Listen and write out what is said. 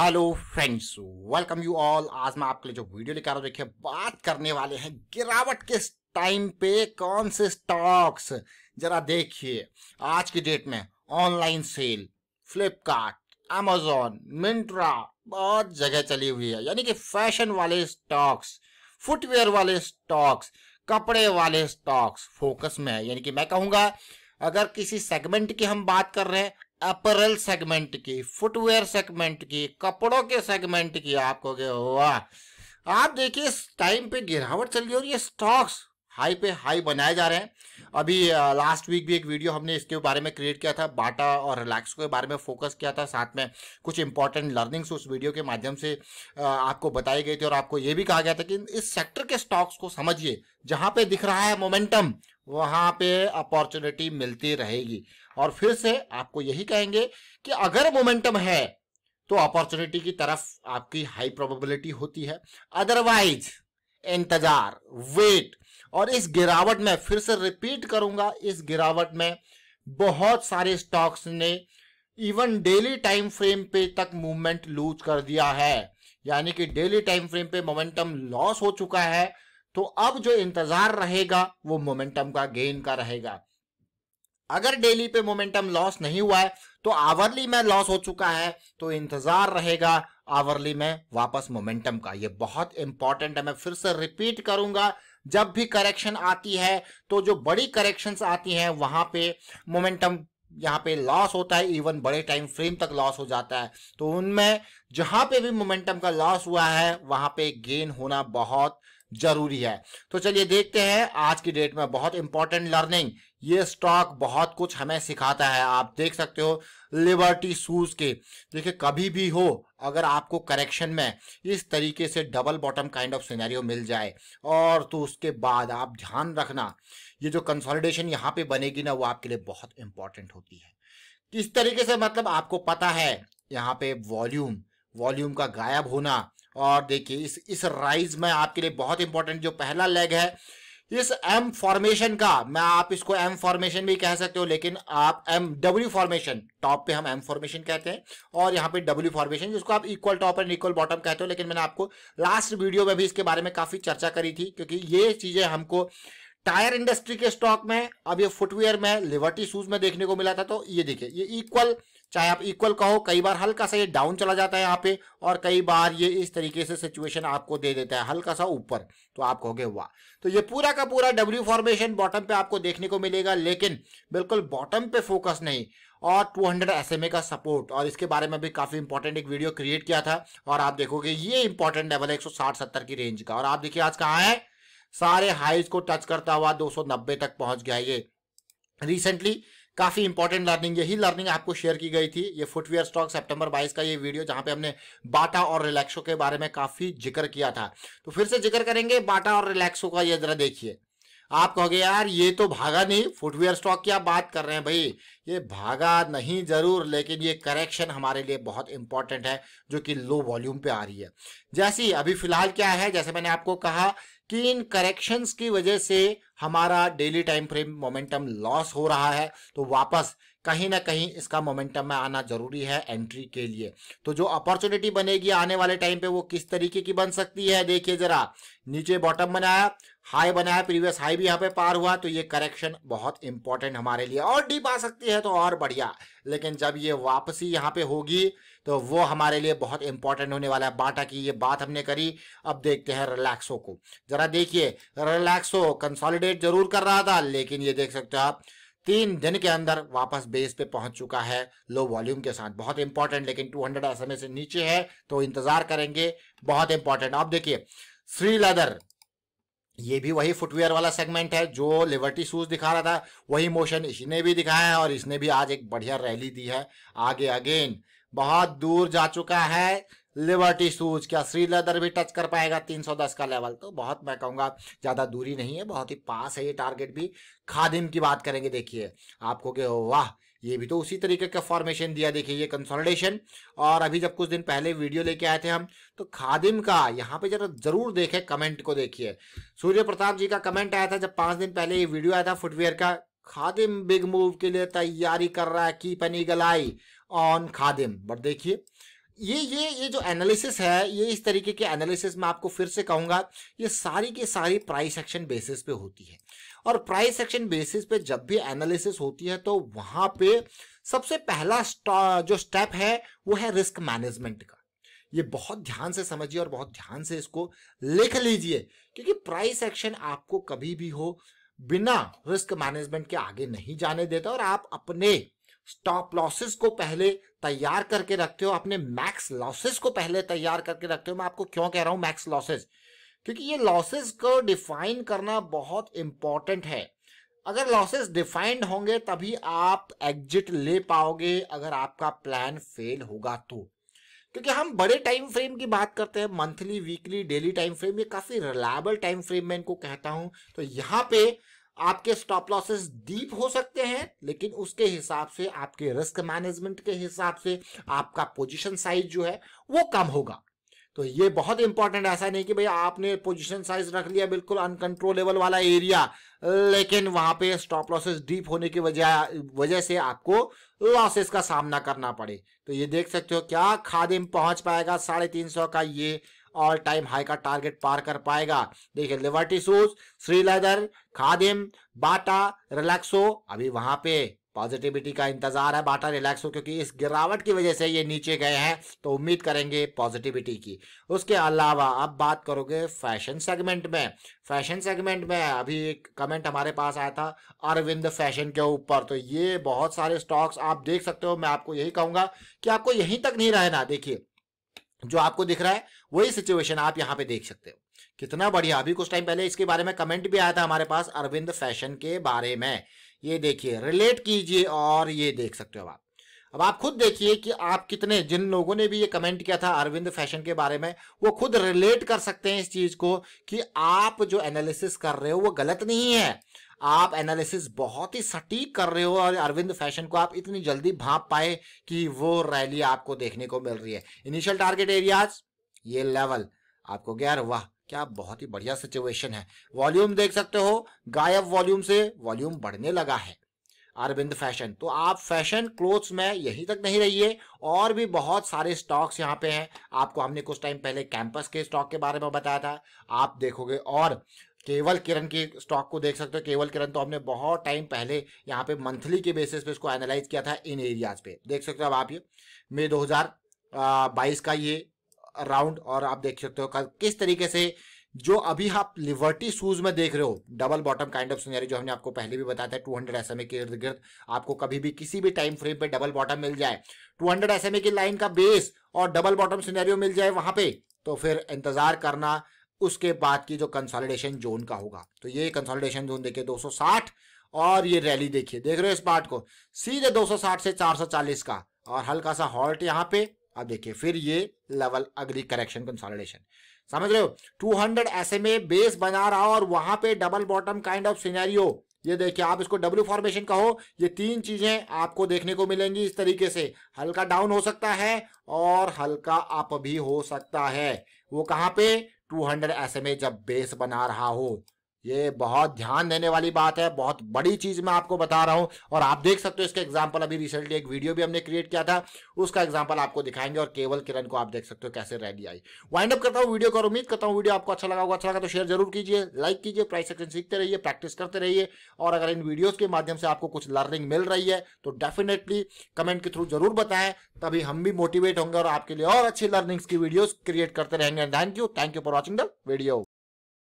hello friends welcome you all आज मैं आपके लिए जो वीडियो लेकर आ रहा हूँ देखिए बात करने वाले हैं गिरावट के टाइम पे कौन से स्टॉक्स जरा देखिए आज की डेट में online sale Flipkart Amazon Myntra बहुत जगह चली हुई है यानी कि फैशन वाले स्टॉक्स फुटवेयर वाले स्टॉक्स कपड़े वाले स्टॉक्स फोकस में है यानी कि मैं कहूंगा अगर किसी सेगमेंट की हम बात कर रहे हैं अपरल सेगमेंट की फुटवेयर सेगमेंट की कपड़ों के सेगमेंट की आपको हुआ आप देखिए इस टाइम पे गिरावट चल रही है और ये स्टॉक्स हाई पे हाई बनाए जा रहे हैं अभी लास्ट वीक भी एक वीडियो हमने इसके बारे में क्रिएट किया था बाटा और रिलैक्स के बारे में फोकस किया था साथ में कुछ इंपॉर्टेंट लर्निंग्स उस वीडियो के माध्यम से आपको बताई गई थी और आपको ये भी कहा गया था कि इस सेक्टर के स्टॉक्स को समझिए जहां पे दिख रहा है मोमेंटम वहां पे अपॉर्चुनिटी मिलती रहेगी और फिर से आपको यही कहेंगे कि अगर मोमेंटम है तो अपॉर्चुनिटी की तरफ आपकी हाई प्रोबेबिलिटी होती है अदरवाइज इंतजार वेट और इस गिरावट में फिर से रिपीट करूंगा इस गिरावट में बहुत सारे स्टॉक्स ने इवन डेली टाइम फ्रेम पे तक मूवमेंट लूज कर दिया है यानी कि डेली टाइम फ्रेम पे मोमेंटम लॉस हो चुका है तो अब जो इंतजार रहेगा वो मोमेंटम का गेन का रहेगा अगर डेली पे मोमेंटम लॉस नहीं हुआ है तो आवरली में लॉस हो चुका है तो इंतजार रहेगा आवरली में वापस मोमेंटम का ये बहुत इंपॉर्टेंट है मैं फिर से रिपीट करूंगा जब भी करेक्शन आती है तो जो बड़ी करेक्शन आती हैं वहां पे मोमेंटम यहाँ पे लॉस होता है इवन बड़े टाइम फ्रेम तक लॉस हो जाता है तो उनमें जहां पे भी मोमेंटम का लॉस हुआ है वहां पे गेन होना बहुत जरूरी है तो चलिए देखते हैं आज की डेट में बहुत इंपॉर्टेंट लर्निंग ये स्टॉक बहुत कुछ हमें सिखाता है आप देख सकते हो लिबर्टी शूज के देखिए कभी भी हो अगर आपको करेक्शन में इस तरीके से double bottom kind of scenario मिल जाए और तो उसके बाद आप ध्यान रखना ये जो कंसोलिडेशन यहाँ पे बनेगी ना वो आपके लिए बहुत इंपॉर्टेंट होती है इस तरीके से मतलब आपको पता है यहाँ पे वॉल्यूम वॉल्यूम का गायब होना और देखिए इस इस राइज में आपके लिए बहुत इंपॉर्टेंट जो पहला लेग है इस एम फॉर्मेशन का मैं आप इसको एम फॉर्मेशन भी कह सकते हो लेकिन आप एम डब्ल्यू फॉर्मेशन टॉप पे हम एम फॉर्मेशन कहते हैं और यहाँ पे डब्ल्यू फॉर्मेशन जिसको आप equal top and equal bottom कहते हो लेकिन मैंने आपको लास्ट वीडियो में भी इसके बारे में काफी चर्चा करी थी क्योंकि ये चीजें हमको टायर इंडस्ट्री के स्टॉक में अब ये फुटवेयर में लिबर्टी शूज में देखने को मिला था तो ये देखिए ये इक्वल चाहे आप इक्वल कहो कई बार हल्का सा ये डाउन चला जाता है यहाँ पे और कई बार ये इस तरीके से सिचुएशन आपको दे देता है हल्का सा ऊपर तो आप कहोगे वाह तो ये पूरा का पूरा डब्ल्यू फॉर्मेशन बॉटम पे आपको देखने को मिलेगा लेकिन बिल्कुल बॉटम पे फोकस नहीं और 200 हंड्रेड का सपोर्ट और इसके बारे में भी काफ़ी इंपॉर्टेंट एक वीडियो क्रिएट किया था और आप देखोगे ये इंपॉर्टेंट लेवल है एक सत्तर की रेंज का और आप देखिए आज कहाँ है सारे हाइज को टच करता हुआ दो तक पहुंच गया ये रिसेंटली काफी इंपॉर्टेंट लर्निंग यही लर्निंग आपको शेयर की गई थी ये फुटवेयर स्टॉक सितंबर 22 का ये वीडियो जहां पे हमने बाटा और रिलैक्सो के बारे में काफी जिक्र किया था तो फिर से जिक्र करेंगे बाटा और रिलैक्सो का ये जरा देखिए आप कहोगे यार ये तो भागा नहीं फुटवेयर स्टॉक की आप बात कर रहे हैं भाई ये भागा नहीं जरूर लेकिन ये करेक्शन हमारे लिए बहुत इंपॉर्टेंट है जो कि लो वॉल्यूम पे आ रही है जैसी अभी फिलहाल क्या है जैसे मैंने आपको कहा कि इन करेक्शंस की वजह से हमारा daily time frame momentum loss हो रहा है तो वापस कहीं ना कहीं इसका मोमेंटम में आना जरूरी है एंट्री के लिए तो जो अपॉर्चुनिटी बनेगी आने वाले टाइम पे वो किस तरीके की बन सकती है देखिए जरा नीचे बॉटम बनाया हाई बनाया प्रीवियस हाई भी यहाँ पे पार हुआ तो ये करेक्शन बहुत इंपॉर्टेंट हमारे लिए और डीप आ सकती है तो और बढ़िया लेकिन जब ये वापसी यहाँ पे होगी तो वो हमारे लिए बहुत इंपॉर्टेंट होने वाला है बाटा की ये बात हमने करी अब देखते हैं रिलैक्सो को जरा देखिए रिलैक्सो कंसोलिडेट जरूर कर रहा था लेकिन ये देख सकते हो आप तीन दिन के अंदर वापस बेस पे पहुंच चुका है लो वॉल्यूम के साथ बहुत इंपॉर्टेंट लेकिन 200 एसएमए से नीचे है तो इंतजार करेंगे बहुत इंपॉर्टेंट आप देखिए श्री लेदर ये भी वही फुटवेयर वाला सेगमेंट है जो लिबर्टी शूज दिखा रहा था वही मोशन इसने भी दिखाया है और इसने भी आज एक बढ़िया रैली दी है आगे अगेन बहुत दूर जा चुका है लिबर्टी शूज क्या श्री लेदर भी टच कर पाएगा 310 का लेवल तो बहुत मैं कहूंगा ज़्यादा दूरी नहीं है बहुत ही पास है ये टारगेट भी खादिम की बात करेंगे देखिए आपको के वाह ये भी तो उसी तरीके का फॉर्मेशन दिया देखिए ये कंसोलिडेशन और अभी जब कुछ दिन पहले वीडियो लेके आए थे हम तो खादिम का यहाँ पे जरा जरूर देखें कमेंट को देखिए सूर्य प्रताप जी का कमेंट आया था जब पांच दिन पहले ये वीडियो आया था फुटवेयर का खादिम बिग मूव के लिए तैयारी कर रहा है की पनी गलाई ऑन खादिम बट देखिए ये ये ये जो एनालिसिस है ये इस तरीके के एनालिसिस में आपको फिर से कहूंगा ये सारी की सारी प्राइस एक्शन बेसिस पे होती है और प्राइस एक्शन बेसिस पे जब भी एनालिसिस होती है तो वहां पे सबसे पहला जो स्टेप है वो है रिस्क मैनेजमेंट का ये बहुत ध्यान से समझिए और बहुत ध्यान से इसको लिख लीजिए क्योंकि प्राइस एक्शन आपको कभी भी हो बिना रिस्क मैनेजमेंट के आगे नहीं जाने देता और आप अपने स्टॉप लॉसेस को पहले तैयार करके रखते हो अपने मैक्स लॉसेस को पहले तैयार करके रखते हो मैं आपको क्यों कह रहा हूं मैक्स लॉसेस क्योंकि ये लॉसेस को डिफाइन करना बहुत इंपॉर्टेंट है अगर लॉसेस डिफाइंड होंगे तभी आप एग्जिट ले पाओगे अगर आपका प्लान फेल होगा तो क्योंकि हम बड़े टाइम फ्रेम की बात करते हैं monthly weekly daily time frame ये काफी रिलायबल टाइम फ्रेम मैं इनको कहता हूं तो यहाँ पे आपके स्टॉप लॉसेस डीप हो सकते हैं लेकिन उसके हिसाब से आपके रिस्क मैनेजमेंट के हिसाब से आपका पोजीशन साइज जो है वो कम होगा तो ये बहुत इंपॉर्टेंट ऐसा नहीं कि भाई आपने पोजीशन साइज रख लिया बिल्कुल अनकंट्रोलेबल वाला एरिया लेकिन वहां पे स्टॉप लॉसेस डीप होने की वजह वजह से आपको लॉसेस का सामना करना पड़े तो ये देख सकते हो क्या खादिम पहुंच पाएगा साढ़े तीन सौ का ये ऑल टाइम हाई का टारगेट पार कर पाएगा देखिए Liberty shoes Shree Leather Khadim Bata Relaxo अभी वहां पे पॉजिटिविटी का इंतजार है बाटा रिलैक्सो क्योंकि इस गिरावट की वजह से ये नीचे गए हैं तो उम्मीद करेंगे पॉजिटिविटी की उसके अलावा अब बात करोगे फैशन सेगमेंट में फैशन सेगमेंट में अभी एक कमेंट हमारे पास आया था अरविंद फैशन के ऊपर तो ये बहुत सारे स्टॉक्स आप देख सकते हो मैं आपको यही कहूंगा कि आपको यहीं तक नहीं रहना देखिए जो आपको दिख रहा है वही सिचुएशन आप यहाँ पे देख सकते हो कितना बढ़िया अभी कुछ टाइम पहले इसके बारे में कमेंट भी आया था हमारे पास अरविंद फैशन के बारे में ये देखिए रिलेट कीजिए और ये देख सकते हो आप अब आप खुद देखिए कि आप कितने जिन लोगों ने भी ये कमेंट किया था अरविंद फैशन के बारे में वो खुद रिलेट कर सकते हैं इस चीज को कि आप जो एनालिसिस कर रहे हो वो गलत नहीं है आप एनालिसिस बहुत ही सटीक कर रहे हो और अरविंद फैशन को आप इतनी जल्दी भाप पाए कि वो रैली आपको देखने को मिल रही है इनिशियल टारगेट एरियाज ये लेवल आपको गैर वाह क्या बहुत ही बढ़िया सिचुएशन है वॉल्यूम देख सकते हो गायब वॉल्यूम से वॉल्यूम बढ़ने लगा है अरविंद फैशन तो आप फैशन क्लोथ्स में यहीं तक नहीं रहिए और भी बहुत सारे स्टॉक्स यहाँ पे हैं आपको हमने कुछ टाइम पहले कैंपस के स्टॉक के बारे में बताया था आप देखोगे और केवल किरण के स्टॉक को देख सकते हो केवल किरण तो हमने बहुत टाइम पहले यहाँ पे मंथली के बेसिस पे इसको एनालाइज किया था इन एरियाज पे देख सकते हो अब आप ये मई दो बाईस का ये राउंड और आप देख सकते हो किस तरीके से जो अभी आप लिबर्टी शूज में देख रहे हो double bottom kind of scenario जो हमने आपको पहले भी बताया था टू 200 एसएमए के इर्द गिर्द आपको कभी भी किसी भी टाइम फ्रेम पे डबल बॉटम मिल जाए टू 200 एसएमए की लाइन का बेस और डबल बॉटम सिनेरियो मिल जाए वहां पे तो फिर इंतजार करना उसके बाद की जो कंसोलिडेशन जोन का होगा तो ये कंसोलिडेशन जोन देखिए 260 और ये रैली देखिए देख रहे हो इस पार्ट को सीधे 260 से 440 का और हल्का सा हॉल्ट यहाँ पे अब देखिए फिर ये लेवल अग्री करेक्शन कंसोलिडेशन समझ रहे हो 200 हंड्रेड ऐसे में बेस बना रहा हो और वहां पे double bottom kind of scenario ये देखिए आप इसको डब्ल्यू फॉर्मेशन कहो ये तीन चीजें आपको देखने को मिलेंगी इस तरीके से हल्का डाउन हो सकता है और हल्का अप भी हो सकता है वो कहां पे 200 हंड्रेड ऐसे में जब बेस बना रहा हो ये बहुत ध्यान देने वाली बात है बहुत बड़ी चीज़ मैं आपको बता रहा हूँ और आप देख सकते हो इसका एग्जाम्पल अभी रिसेंटली एक वीडियो भी हमने क्रिएट किया था उसका एग्जाम्पल आपको दिखाएंगे और केवल किरण को आप देख सकते हो कैसे रैली आई वाइंड अप करता हूँ वीडियो को उम्मीद करता हूँ वीडियो आपको अच्छा लगा होगा अच्छा लगा तो शेयर जरूर कीजिए लाइक कीजिए प्राइस सेक्शन सीखते रहिए प्रैक्टिस करते रहिए और अगर इन वीडियोज़ के माध्यम से आपको कुछ लर्निंग मिल रही है तो डेफिनेटली कमेंट के थ्रू जरूर बताएं तभी हम भी मोटिवेट होंगे और आपके लिए और अच्छी लर्निंग्स की वीडियोज़ क्रिएट करते रहेंगे thank you thank you for watching the video